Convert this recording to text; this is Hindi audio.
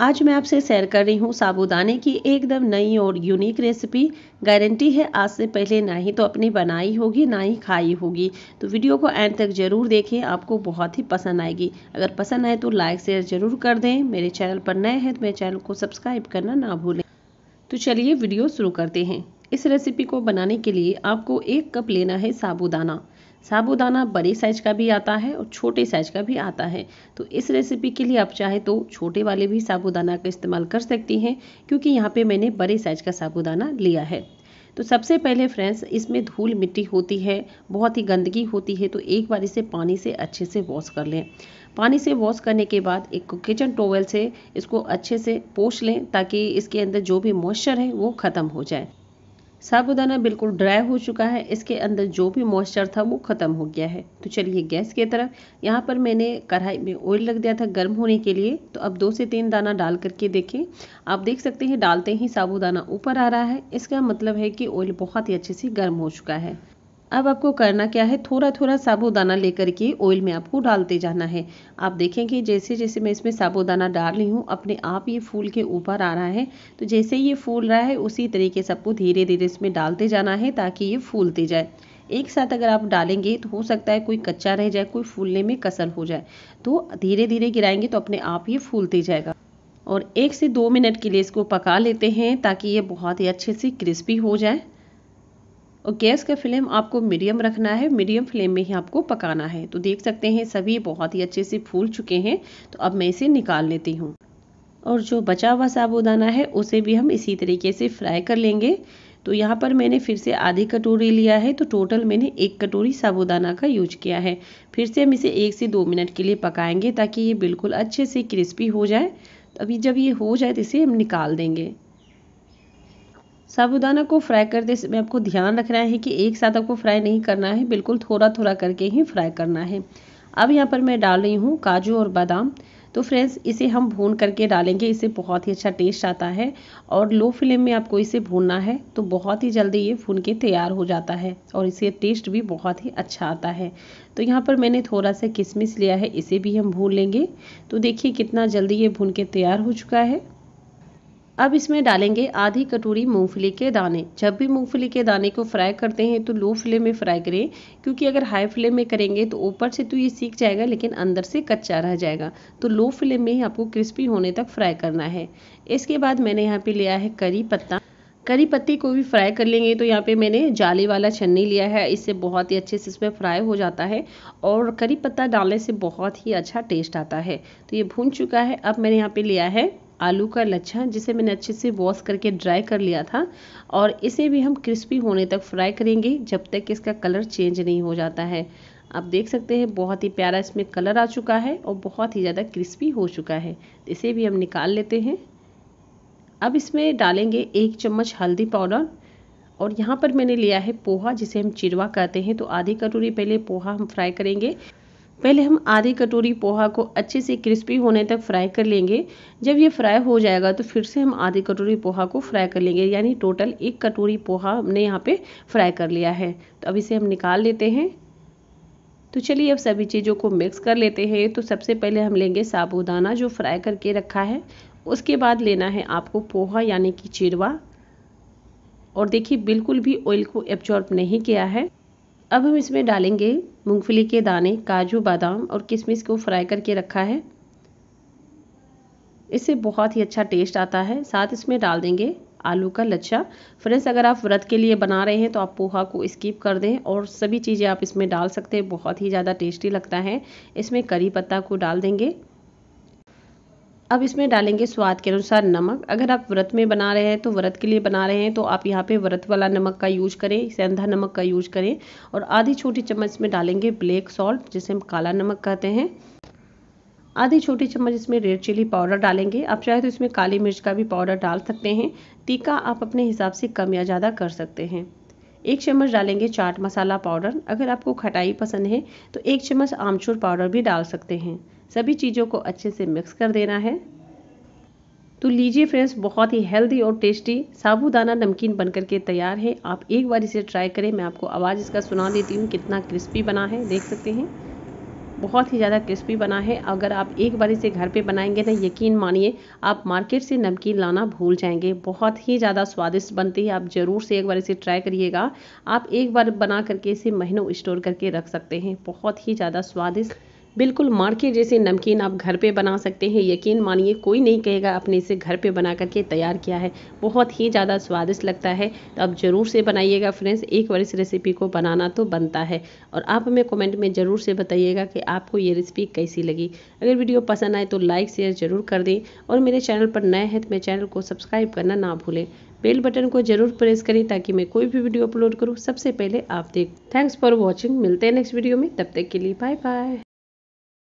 आज मैं आपसे शेयर कर रही हूँ साबुदाने की एकदम नई और यूनिक रेसिपी गारंटी है आज से पहले ना ही तो अपने बनाई होगी ना ही खाई होगी तो वीडियो को एंड तक ज़रूर देखें आपको बहुत ही पसंद आएगी अगर पसंद आए तो लाइक शेयर ज़रूर कर दें मेरे चैनल पर नए हैं तो मेरे चैनल को सब्सक्राइब करना ना भूलें तो चलिए वीडियो शुरू करते हैं इस रेसिपी को बनाने के लिए आपको एक कप लेना है साबुदाना साबूदाना बड़े साइज का भी आता है और छोटे साइज का भी आता है तो इस रेसिपी के लिए आप चाहे तो छोटे वाले भी साबूदाना का इस्तेमाल कर सकती हैं क्योंकि यहाँ पे मैंने बड़े साइज का साबूदाना लिया है तो सबसे पहले फ्रेंड्स इसमें धूल मिट्टी होती है बहुत ही गंदगी होती है तो एक बार इसे पानी से अच्छे से वॉश कर लें पानी से वॉश करने के बाद एक किचन टोवेल से इसको अच्छे से पोष लें ताकि इसके अंदर जो भी मॉइस्चर है वो ख़त्म हो जाए साबुदाना बिल्कुल ड्राई हो चुका है इसके अंदर जो भी मॉइस्चर था वो ख़त्म हो गया है तो चलिए गैस की तरफ यहाँ पर मैंने कढ़ाई में ऑयल लग दिया था गर्म होने के लिए तो अब दो से तीन दाना डाल करके देखें आप देख सकते हैं डालते ही साबुदाना ऊपर आ रहा है इसका मतलब है कि ऑयल बहुत ही अच्छे से गर्म हो चुका है अब आपको करना क्या है थोड़ा थोड़ा साबुदाना लेकर के ऑयल में आपको डालते जाना है आप देखें कि जैसे जैसे मैं इसमें साबुदाना डाल रही हूँ अपने आप ये फूल के ऊपर आ रहा है तो जैसे ये फूल रहा है उसी तरीके से आपको धीरे धीरे इसमें डालते जाना है ताकि ये फूलते जाए एक साथ अगर आप डालेंगे तो हो सकता है कोई कच्चा रह जाए कोई फूलने में कसर हो जाए तो धीरे धीरे गिराएंगे तो अपने आप ये फूलते जाएगा और एक से दो मिनट के लिए इसको पका लेते हैं ताकि ये बहुत ही अच्छे से क्रिस्पी हो जाए और गैस का फ्लेम आपको मीडियम रखना है मीडियम फ्लेम में ही आपको पकाना है तो देख सकते हैं सभी बहुत ही अच्छे से फूल चुके हैं तो अब मैं इसे निकाल लेती हूँ और जो बचा हुआ साबुदाना है उसे भी हम इसी तरीके से फ्राई कर लेंगे तो यहाँ पर मैंने फिर से आधी कटोरी लिया है तो टोटल मैंने एक कटोरी साबुदाना का यूज किया है फिर से हम इसे एक से दो मिनट के लिए पकाएंगे ताकि ये बिल्कुल अच्छे से क्रिस्पी हो जाए तो अभी जब ये हो जाए तो इसे हम निकाल देंगे साबुदाना को फ्राई करते समय आपको ध्यान रखना है कि एक साथ आपको फ्राई नहीं करना है बिल्कुल थोड़ा थोड़ा करके ही फ्राई करना है अब यहाँ पर मैं डाल रही हूँ काजू और बादाम तो फ्रेंड्स इसे हम भून करके डालेंगे इसे बहुत ही अच्छा टेस्ट आता है और लो फ्लेम में आपको इसे भूनना है तो बहुत ही जल्दी ये भून के तैयार हो जाता है और इसे टेस्ट भी बहुत ही अच्छा आता है तो यहाँ पर मैंने थोड़ा सा किशमिश लिया है इसे भी हम भून लेंगे तो देखिए कितना जल्दी ये भून के तैयार हो चुका है अब इसमें डालेंगे आधी कटोरी मूंगफली के दाने जब भी मूंगफली के दाने को फ्राई करते हैं तो लो फ्लेम में फ्राई करें क्योंकि अगर हाई फ्लेम में करेंगे तो ऊपर से तो ये सीख जाएगा लेकिन अंदर से कच्चा रह जाएगा तो लो फ्लेम में ही आपको क्रिस्पी होने तक फ्राई करना है इसके बाद मैंने यहाँ पर लिया है करी पत्ता करी पत्ती को भी फ्राई कर लेंगे तो यहाँ पे मैंने जाली वाला छन्नी लिया है इससे बहुत ही अच्छे से इसमें फ्राई हो जाता है और करी पत्ता डालने से बहुत ही अच्छा टेस्ट आता है तो ये भून चुका है अब मैंने यहाँ पे लिया है आलू का लच्छा जिसे मैंने अच्छे से वॉश करके ड्राई कर लिया था और इसे भी हम क्रिस्पी होने तक फ्राई करेंगे जब तक इसका कलर चेंज नहीं हो जाता है आप देख सकते हैं बहुत ही प्यारा इसमें कलर आ चुका है और बहुत ही ज़्यादा क्रिस्पी हो चुका है इसे भी हम निकाल लेते हैं अब इसमें डालेंगे एक चम्मच हल्दी पाउडर और यहाँ पर मैंने लिया है पोहा जिसे हम चिरवा कहते हैं तो आधी कटोरी पहले पोहा हम फ्राई करेंगे पहले हम आधी कटोरी पोहा को अच्छे से क्रिस्पी होने तक फ्राई कर लेंगे जब ये फ्राई हो जाएगा तो फिर से हम आधी कटोरी पोहा को फ्राई कर लेंगे यानी टोटल एक कटोरी पोहा हमने यहाँ पे फ्राई कर लिया है तो अब इसे हम निकाल लेते हैं तो चलिए अब सभी चीज़ों को मिक्स कर लेते हैं तो सबसे पहले हम लेंगे साबुदाना जो फ्राई करके रखा है उसके बाद लेना है आपको पोहा यानी कि चिरवा और देखिए बिल्कुल भी ऑयल को एब्जॉर्ब नहीं किया है अब हम इसमें डालेंगे मूंगफली के दाने काजू बादाम और किशमिश को फ्राई करके रखा है इससे बहुत ही अच्छा टेस्ट आता है साथ इसमें डाल देंगे आलू का लच्छा फ्रेंड्स अगर आप व्रत के लिए बना रहे हैं तो आप पोहा को स्किप कर दें और सभी चीज़ें आप इसमें डाल सकते हैं बहुत ही ज़्यादा टेस्टी लगता है इसमें करी पत्ता को डाल देंगे अब इसमें डालेंगे स्वाद के अनुसार नमक अगर आप व्रत में बना रहे हैं तो व्रत के लिए बना रहे हैं तो आप यहाँ पे व्रत वाला नमक का यूज करें सेंधा नमक का यूज करें और आधी छोटी चम्मच में डालेंगे ब्लैक सॉल्ट जिसे हम काला नमक कहते हैं आधी छोटी चम्मच इसमें रेड चिली पाउडर डालेंगे आप चाहे तो इसमें काली मिर्च का भी पाउडर डाल सकते हैं तीखा आप अपने हिसाब से कम या ज़्यादा कर सकते हैं एक चम्मच डालेंगे चाट मसाला पाउडर अगर आपको खटाई पसंद है तो एक चम्मच आमचूर पाउडर भी डाल सकते हैं सभी चीज़ों को अच्छे से मिक्स कर देना है तो लीजिए फ्रेंड्स बहुत ही हेल्दी और टेस्टी साबूदाना नमकीन बनकर के तैयार है आप एक बार इसे ट्राई करें मैं आपको आवाज़ इसका सुना देती हूँ कितना क्रिस्पी बना है देख सकते हैं बहुत ही ज़्यादा क्रिस्पी बना है अगर आप एक बार इसे घर पे बनाएंगे तो यकीन मानिए आप मार्केट से नमकीन लाना भूल जाएंगे बहुत ही ज़्यादा स्वादिष्ट बनती है आप ज़रूर से एक बार इसे ट्राई करिएगा आप एक बार बना करके इसे महीनों स्टोर करके रख सकते हैं बहुत ही ज़्यादा स्वादिष्ट बिल्कुल मार्केट जैसे नमकीन आप घर पे बना सकते हैं यकीन मानिए कोई नहीं कहेगा आपने इसे घर पे बना करके तैयार किया है बहुत ही ज़्यादा स्वादिष्ट लगता है तो आप ज़रूर से बनाइएगा फ्रेंड्स एक बार इस रेसिपी को बनाना तो बनता है और आप हमें कमेंट में ज़रूर से बताइएगा कि आपको ये रेसिपी कैसी लगी अगर वीडियो पसंद आए तो लाइक शेयर ज़रूर कर दें और मेरे चैनल पर नए हैं तो मेरे चैनल को सब्सक्राइब करना ना भूलें बेल बटन को जरूर प्रेस करें ताकि मैं कोई भी वीडियो अपलोड करूँ सबसे पहले आप देख थैंक्स फॉर वॉचिंग मिलते हैं नेक्स्ट वीडियो में तब तक के लिए बाय बाय